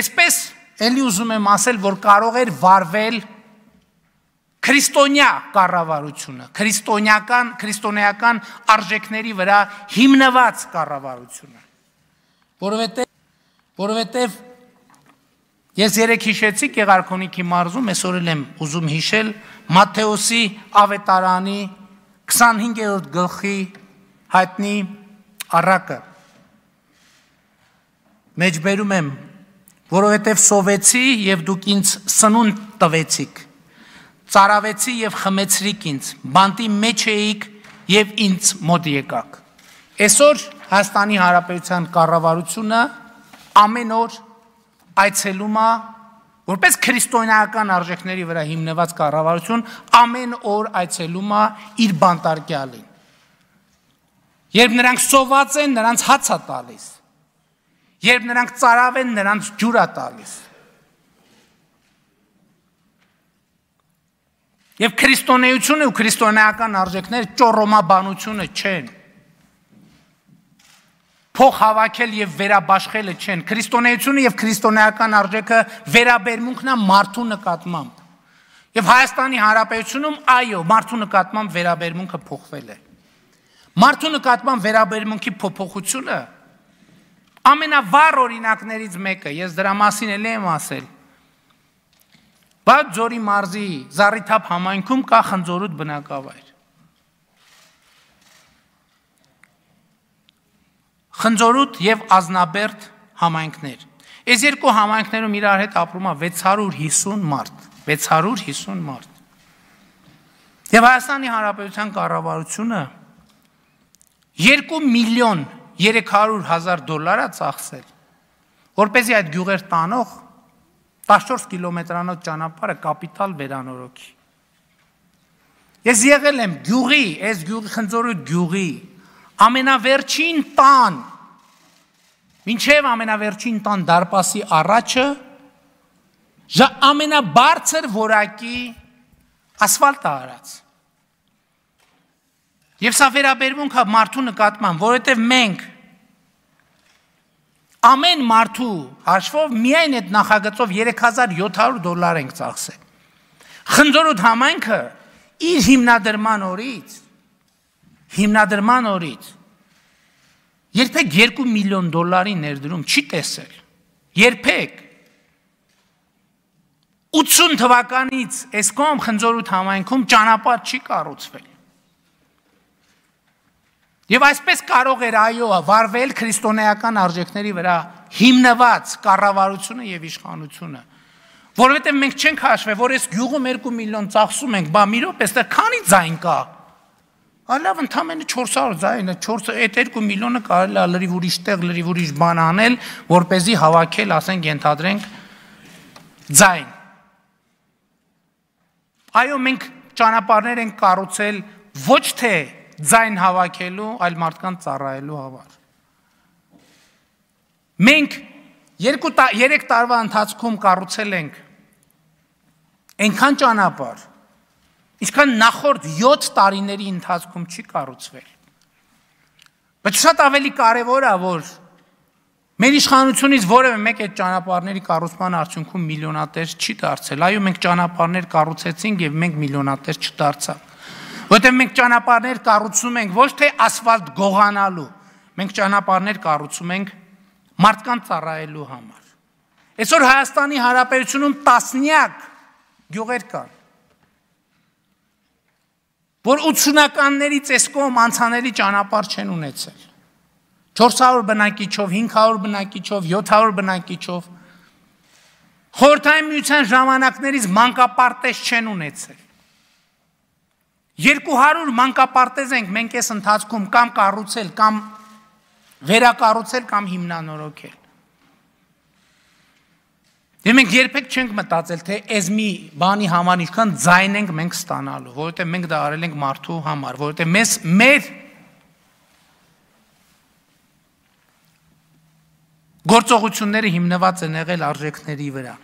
Այսպես ելի ուզում եմ ասել, որ կարող էր վարվել քրիստոնյա կառավարությունը, քրիստոնյական, քրիստոնեական արժեքների վրա հիմնված կառավարությունը։ Որովհետև որովհետև ես երեք հիշեցի Գեղարքունիքի մարզում, այսօր էլ եմ ուզում հիշել Մատթեոսի ավետարանի 25-րդ գլխի հայտնի առակը։ Մեջբերում եմ որովհետև սովեցի եւ դուք ինձ սնունդ տվեցիք։ Ծարավեցի եւ խմեցրիք ինձ։ Բանտի մեջ էիք եւ ինձ մոտ եկաք։ Այսօր Հայաստանի Հանրապետության կառավարությունը ամեն օր այցելում է որպես քրիստոնեական արժեքների վրա հիմնված կառավարություն ամեն օր այցելում է իր բանտարկյալին։ Երբ նրանք սոված են, նրանց հաց է տալիս։ Երբ նրանք ծարավեն, նրանց ջուր է տալիս։ Եվ քրիստոնեությունը ու քրիստոնեական արժեքները ճորոմաբանությունը չեն։ Փող հավաքել եւ վերաբաշխելը չեն։ Քրիստոնեությունը եւ քրիստոնեական արժեքը վերաբերմունքն է մարդու նկատմամբ։ Եվ Հայաստանի Հանրապետությունում այո, մարդու նկատմամբ վերաբերմունքը փոխվել է։ Մարդու նկատմամբ վերաբերմունքի փոփոխությունը փո ամենավառ օրինակներից մեկը, ես դրա մասին էլ եմ ասել։ Բաց Ձորի մարզի Զառիթափ համայնքում կա խնձորուտ բնակավայր։ Խնձորուտ եւ Ազնաբերդ համայնքներ։ Այս երկու համայնքներում իրար հետ ապրում է 650 մարդ, 650 մարդ։ Եվ Հայաստանի Հանրապետության կառավարությունը 2 միլիոն 300.000 դոլարա ծախսել, որ เป զի այդ գյուղեր տանող 14 կիլոմետրանոց ճանապարհը կապիտալ վերանորոգի։ Ես եղել եմ գյուղի, այս գյուղի խնձորոտ գյուղի ամենավերջին տան մինչև ամենավերջին տան դարպասի առաջը ամենաբարձր որակի ասֆալտ արած։ Եվ սա վերաբերմունք է մարդու նկատմամբ, որովհետև մենք ամեն մարդու հաշվով միայն այդ նախագծով 3700 դոլար ենք ծախսել։ Խնձորոտ համայնքը իր հիմնադրման օրից հիմնադրման օրից երբեք 2 միլիոն դոլարի ներդրում չի տեսել։ Երբեք 80 թվականից Էսկոմ խնձորոտ համայնքում ճանապարհ չի կառուցվել։ Եվ այսպես կարող էր այո վարվել քրիստոնեական արժեքների վրա հիմնված կառավարությունը եւ իշխանությունը։ Որովհետեւ մենք չենք հաշվել, որ այս գյուղում 2 միլիոն ծախսում ենք, բա մի րոպե, այստեղ քանի ձայն կա։ Ալավ ընդամենը 400 ձայնը, 400 այդ 2 միլիոնը կարելի է լրիվ ուրիշ տեղ, լրիվ ուրիշ բան անել, որ เป զի հավաքել, ասենք, ենթադրենք ձայն։ Այո, մենք ճանապարհներ ենք կառուցել ոչ թե ձայն հավաքելու, այլ մարդկանց ծառայելու համար։ Մենք 2-3 տարվա ընթացքում կառուցել ենք այնքան ճանապարհ, ինչքան նախորդ 7 տարիների ընթացքում չի կառուցվել։ Բայց շատ ավելի կարևոր է, որ մեր իշխանությունից որևէ մեկ այդ ճանապարհների կառուցման արդյունքում միլիոնատեր չի դարձել։ Այո, մենք ճանապարհներ կառուցեցինք եւ մենք միլիոնատեր չդարձանք։ Որտեղ մենք ճանապարհներ կառուցում ենք ոչ թե ասֆալտ գողանալու, մենք ճանապարհներ կառուցում ենք մարդկանց ծառայելու համար։ Այսօր Հայաստանի Հանրապետությունում տասնյակ գյուղեր կան, որ 80-ականներից այս կողմ անցանելի ճանապարհ չեն ունեցել։ 400 բնակիչով, 500 բնակիչով, 700 բնակիչով խորթային միության ժամանակներից մանկապարտեզ չեն ունեցել։ 200 մանկապարտեզ ենք մենք այս ընթացքում կամ կառուցել կամ վերակառուցել կամ հիմնանորոգել։ Դե մենք երբեք չենք մտածել, թե այս մի բանի համար ինչքան ձայն ենք մենք ստանալու, որովհետև մենք դա արել ենք մարդու համար, որովհետև մեզ մեր գործողությունները հիմնված են եղել արժեքների վրա։